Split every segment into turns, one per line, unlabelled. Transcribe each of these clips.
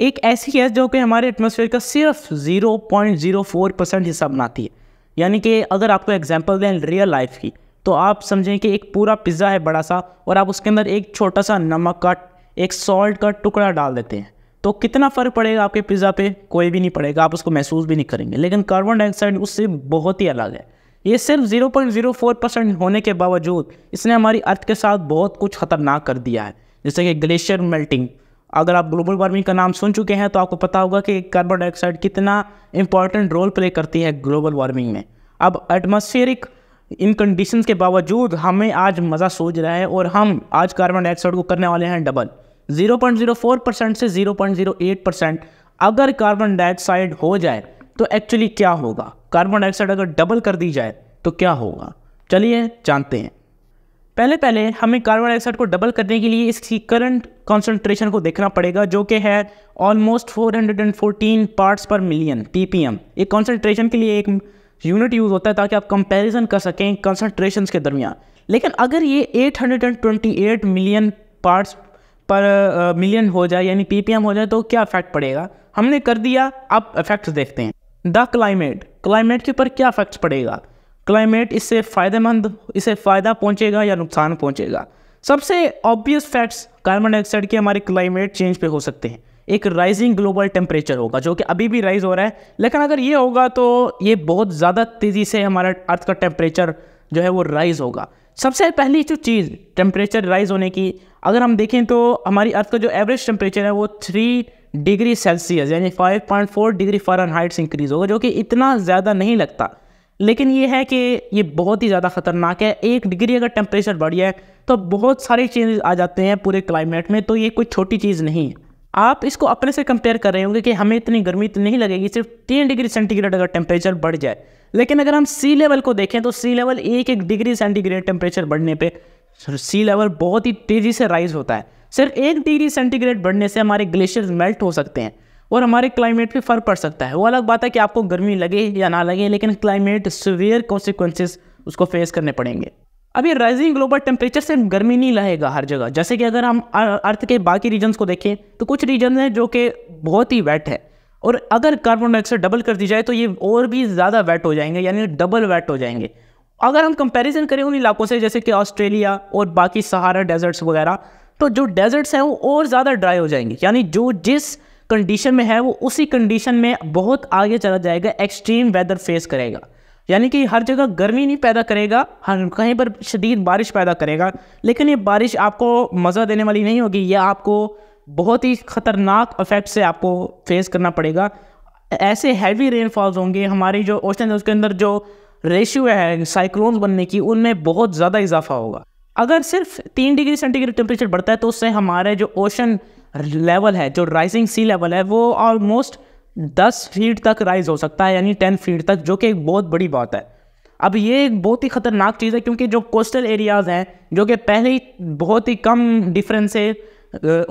एक ऐसी गैस जो कि हमारे एटमोसफेयर का सिर्फ 0.04 परसेंट हिस्सा बनाती है यानी कि अगर आपको एग्जांपल दें रियल लाइफ की तो आप समझें कि एक पूरा पिज़्ज़ा है बड़ा सा और आप उसके अंदर एक छोटा सा नमक का एक सॉल्ट का टुकड़ा डाल देते हैं तो कितना फ़र्क पड़ेगा आपके पिज़्ज़ा पे कोई भी नहीं पड़ेगा आप उसको महसूस भी नहीं करेंगे लेकिन कार्बन डाइऑक्साइड उससे बहुत ही अलग है ये सिर्फ 0.04 परसेंट होने के बावजूद इसने हमारी अर्थ के साथ बहुत कुछ खतरनाक कर दिया है जैसे कि ग्लेशियर मेल्टिंग अगर आप ग्लोबल वार्मिंग का नाम सुन चुके हैं तो आपको पता होगा कि कार्बन डाइऑक्साइड कितना इंपॉर्टेंट रोल प्ले करती है ग्लोबल वार्मिंग में अब एटमोसफियरिक इन कंडीशंस के बावजूद हमें आज मज़ा सोच रहा है और हम आज कार्बन डाइऑक्साइड को करने वाले हैं डबल 0.04 परसेंट से 0.08 परसेंट अगर कार्बन डाइऑक्साइड हो जाए तो एक्चुअली क्या होगा कार्बन डाइऑक्साइड अगर डबल कर दी जाए तो क्या होगा चलिए जानते हैं पहले पहले हमें कार्बन डाइऑक्साइड को डबल करने के लिए इसकी करंट कॉन्सेंट्रेशन को देखना पड़ेगा जो कि है ऑलमोस्ट 414 पार्ट्स पर मिलियन पीपीएम एक कॉन्सेंट्रेशन के लिए एक यूनिट यूज़ होता है ताकि आप कंपैरिजन कर सकें कॉन्सेंट्रेशन के दरमियान लेकिन अगर ये 828 मिलियन पार्ट्स पर मिलियन uh, हो जाए यानी पी हो जाए तो क्या इफेक्ट पड़ेगा हमने कर दिया अब इफेक्ट्स देखते हैं द क्लाइमेट क्लाइमेट के ऊपर क्या इफेक्ट्स पड़ेगा क्लाइमेट इससे फ़ायदेमंद इसे फ़ायदा पहुंचेगा या नुकसान पहुंचेगा सबसे ऑब्वियस फैक्ट्स कार्बन डाइऑक्साइड के हमारे क्लाइमेट चेंज पे हो सकते हैं एक राइजिंग ग्लोबल टेम्परेचर होगा जो कि अभी भी राइज हो रहा है लेकिन अगर ये होगा तो ये बहुत ज़्यादा तेज़ी से हमारा अर्थ का टेम्परेचर जो है वो राइज़ होगा सबसे पहली जो चीज़ टेम्परेचर राइज़ होने की अगर हम देखें तो हमारी अर्थ का जो एवरेज टेम्परेचर है वो थ्री डिग्री सेल्सियस यानी five point four degree Fahrenheit increase होगा जो कि इतना ज़्यादा नहीं लगता लेकिन ये है कि ये बहुत ही ज़्यादा ख़तरनाक है एक डिग्री अगर टेम्परेचर बढ़ जाए तो बहुत सारे चेंजेस आ जाते हैं पूरे क्लाइमेट में तो ये कोई छोटी चीज़ नहीं है आप इसको अपने से कंपेयर कर रहे होंगे कि हमें इतनी गर्मी तो नहीं लगेगी सिर्फ तीन डिग्री सेंटीग्रेड अगर टेम्परेचर बढ़ जाए लेकिन अगर हम सी लेवल को देखें तो सी लेवल एक एक डिग्री सेंटीग्रेड टेम्परेचर बढ़ने पे सी लेवल बहुत ही तेज़ी से राइज होता है सिर्फ एक डिग्री सेंटीग्रेड बढ़ने से हमारे ग्लेशियर मेल्ट हो सकते हैं और हमारे क्लाइमेट पे फ़र्क पड़ सकता है वो अलग बात है कि आपको गर्मी लगे या ना लगे लेकिन क्लाइमेट सिवियर कॉन्सिक्वेंसेज उसको फेस करने पड़ेंगे अभी राइजिंग ग्लोबल टेम्परेचर से गर्मी नहीं रहेगा हर जगह जैसे कि अगर हम अर्थ के बाकी रीजन्स को देखें तो कुछ रीजन हैं जो कि बहुत ही वेट है और अगर कार्बन डाइऑक्साइड डबल कर दी जाए तो ये और भी ज़्यादा वेट हो जाएंगे यानी डबल वेट हो जाएंगे अगर हम कंपैरिजन करें उन इलाकों से जैसे कि ऑस्ट्रेलिया और बाकी सहारा डेजर्ट्स वगैरह तो जो डेजर्ट्स हैं वो और ज़्यादा ड्राई हो जाएंगे यानी जो जिस कंडीशन में है वो उसी कंडीशन में बहुत आगे चला जाएगा एक्सट्रीम वेदर फेस करेगा यानी कि हर जगह गर्मी नहीं पैदा करेगा हर कहीं पर शदीद बारिश पैदा करेगा लेकिन ये बारिश आपको मज़ा देने वाली नहीं होगी यह आपको बहुत ही ख़तरनाक अफेक्ट से आपको फेस करना पड़ेगा ऐसे हैवी रेनफॉल्स होंगे हमारी जो ओशन उसके अंदर जो रेशियो है साइक्लोन्स बनने की उनमें बहुत ज़्यादा इजाफा होगा अगर सिर्फ तीन डिग्री सेंटीग्रेड टेम्परेचर बढ़ता है तो उससे हमारे जो ओशन लेवल है जो राइजिंग सी लेवल है वो ऑलमोस्ट दस फीट तक राइज हो सकता है यानी टेन फीट तक जो कि एक बहुत बड़ी बात है अब ये एक बहुत ही ख़तरनाक चीज़ है क्योंकि जो कोस्टल एरियाज़ हैं जो कि पहले ही बहुत ही कम डिफरेंस से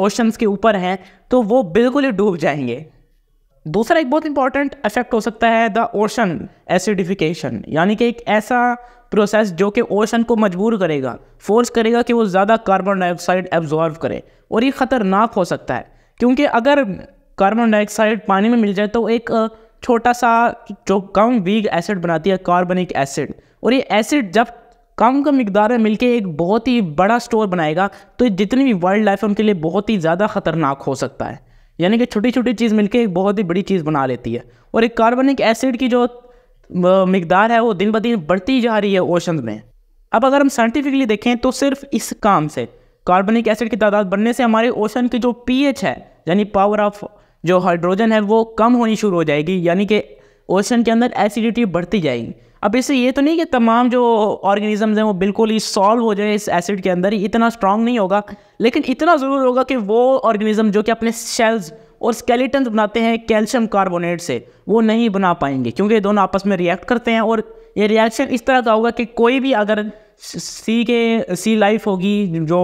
ओशंस के ऊपर हैं तो वो बिल्कुल ही डूब जाएंगे दूसरा एक बहुत इंपॉर्टेंट इफेक्ट हो सकता है द ओशन एसिडिफिकेशन यानी कि एक ऐसा प्रोसेस जो कि ओशन को मजबूर करेगा फोर्स करेगा कि वो ज़्यादा कार्बन डाइऑक्साइड एब्जॉर्व करे और ये ख़तरनाक हो सकता है क्योंकि अगर कार्बन डाइऑक्साइड पानी में मिल जाए तो एक छोटा सा जो कम वीक एसिड बनाती है कार्बनिक एसिड और ये एसिड जब कम कम मकदार में मिलकर एक बहुत ही बड़ा स्टोर बनाएगा तो ये जितनी भी वाइल्ड लाइफ उनके लिए बहुत ही ज़्यादा ख़तरनाक हो सकता है यानी कि छोटी छोटी चीज़ मिलकर एक बहुत ही बड़ी चीज़ बना लेती है और एक कार्बनिक एसिड की जो मकदार है वो दिन ब दिन बढ़ती जा रही है ओशन में अब अगर हम साइंटिफिकली देखें तो सिर्फ इस काम से कार्बनिक एसिड की तादाद बढ़ने से हमारे ओशन की जो एच है यानी पावर ऑफ जो हाइड्रोजन है वो कम होनी शुरू हो जाएगी यानी कि ओशन के अंदर एसिडिटी बढ़ती जाएगी अब इससे ये तो नहीं कि तमाम जो ऑर्गेनिजम्स हैं वो बिल्कुल ही सॉल्व हो जाए इस एसिड के अंदर ही इतना स्ट्रांग नहीं होगा लेकिन इतना ज़रूर होगा कि वो ऑर्गेनिज़म जो कि अपने सेल्स और स्केलेटन बनाते हैं कैल्शियम कार्बोनेट से वो नहीं बना पाएंगे क्योंकि दोनों आपस में रिएक्ट करते हैं और ये रिएक्शन इस तरह का होगा कि कोई भी अगर सी के सी लाइफ होगी जो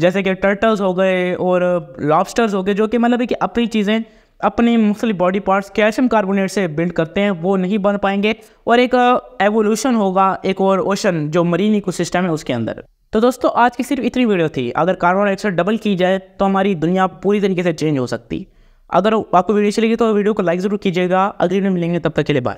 जैसे कि टर्टल्स हो गए और लॉबस्टर्स हो गए जो कि मतलब कि अपनी चीज़ें अपने मुख्तलि बॉडी पार्ट्स कैल्शियम कार्बोनेट से बिल्ड करते हैं वो नहीं बन पाएंगे और एक एवोल्यूशन uh, होगा एक और ओशन जो मरीन इको सिस्टम है उसके अंदर तो दोस्तों आज की सिर्फ इतनी वीडियो थी अगर कार्बन डाइऑक्साइड डबल की जाए तो हमारी दुनिया पूरी तरीके से चेंज हो सकती अगर आपको वीडियो अच्छी लगी तो वीडियो को लाइक जरूर कीजिएगा अगली वीडियो मिलेंगे तब तक के लिए बाय